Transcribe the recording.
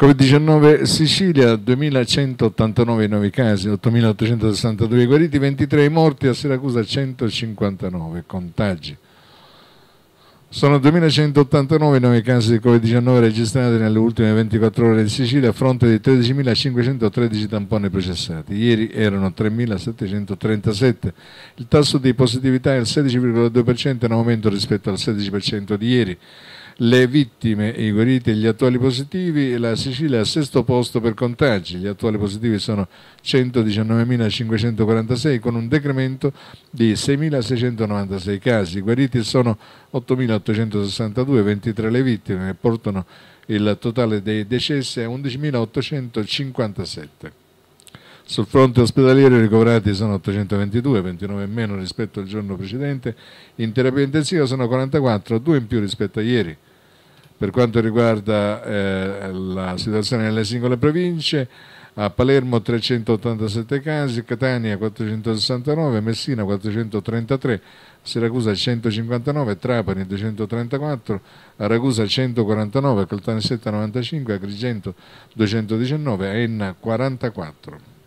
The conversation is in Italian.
Covid-19 Sicilia, 2189 nuovi casi, 8862 guariti, 23 morti, a Siracusa 159 contagi. Sono 2189 nuovi casi di Covid-19 registrati nelle ultime 24 ore in Sicilia a fronte di 13.513 tamponi processati. Ieri erano 3.737. Il tasso di positività è il 16,2% in aumento rispetto al 16% di ieri le vittime, i guariti e gli attuali positivi, la Sicilia è al sesto posto per contagi, gli attuali positivi sono 119.546 con un decremento di 6.696 casi, i guariti sono 8.862, 23 le vittime portano il totale dei decessi a 11.857. Sul fronte ospedaliero i ricoverati sono 822, 29 in meno rispetto al giorno precedente, in terapia intensiva sono 44, 2 in più rispetto a ieri. Per quanto riguarda eh, la situazione nelle singole province, a Palermo 387 casi, Catania 469, Messina 433, Siracusa 159, Trapani 234, Ragusa 149, Caltanissetta 95, Agrigento 219, Enna 44.